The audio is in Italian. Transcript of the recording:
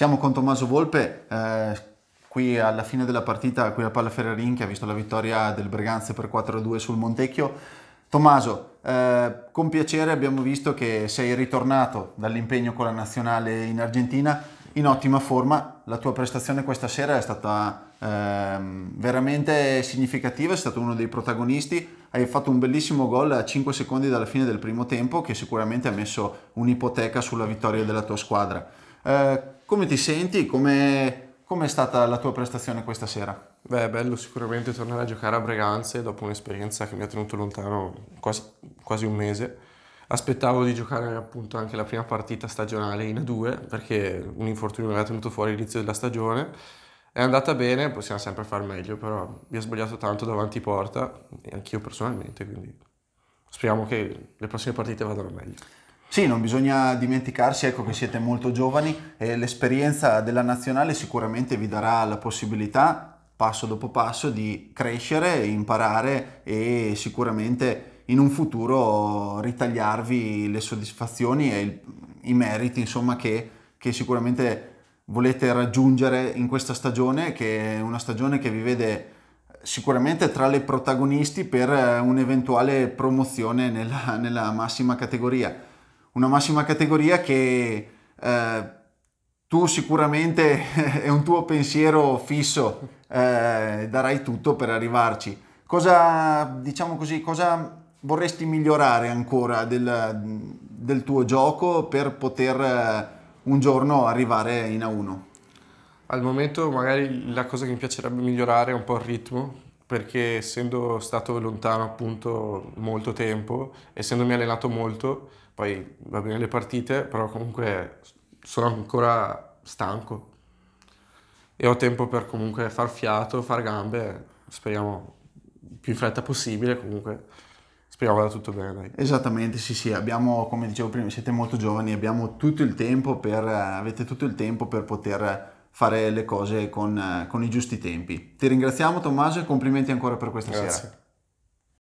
Siamo con Tommaso Volpe, eh, qui alla fine della partita, qui a Palla Ferrarin, che ha visto la vittoria del Breganze per 4-2 sul Montecchio. Tommaso, eh, con piacere abbiamo visto che sei ritornato dall'impegno con la nazionale in Argentina in ottima forma. La tua prestazione questa sera è stata eh, veramente significativa, sei stato uno dei protagonisti. Hai fatto un bellissimo gol a 5 secondi dalla fine del primo tempo che sicuramente ha messo un'ipoteca sulla vittoria della tua squadra. Eh, come ti senti? Come, come è stata la tua prestazione questa sera? Beh, è bello sicuramente tornare a giocare a Breganze dopo un'esperienza che mi ha tenuto lontano quasi, quasi un mese. Aspettavo di giocare appunto anche la prima partita stagionale in A2 perché un infortunio mi aveva tenuto fuori all'inizio della stagione. È andata bene, possiamo sempre far meglio, però mi ha sbagliato tanto davanti porta, e anch'io personalmente, quindi speriamo che le prossime partite vadano meglio. Sì, non bisogna dimenticarsi ecco, che siete molto giovani e l'esperienza della nazionale sicuramente vi darà la possibilità, passo dopo passo, di crescere, imparare e sicuramente in un futuro ritagliarvi le soddisfazioni e il, i meriti insomma, che, che sicuramente volete raggiungere in questa stagione, che è una stagione che vi vede sicuramente tra le protagonisti per eh, un'eventuale promozione nella, nella massima categoria una massima categoria che eh, tu sicuramente è un tuo pensiero fisso, eh, darai tutto per arrivarci. Cosa, diciamo così, cosa vorresti migliorare ancora del, del tuo gioco per poter eh, un giorno arrivare in A1? Al momento magari la cosa che mi piacerebbe migliorare è un po' il ritmo, perché essendo stato lontano appunto molto tempo, essendomi allenato molto, poi va bene le partite, però comunque sono ancora stanco e ho tempo per comunque far fiato, far gambe, speriamo più in fretta possibile comunque. Speriamo vada tutto bene. Dai. Esattamente, sì, sì, abbiamo, come dicevo prima, siete molto giovani, abbiamo tutto il tempo per, avete tutto il tempo per poter fare le cose con, con i giusti tempi. Ti ringraziamo Tommaso e complimenti ancora per questa Grazie. sera.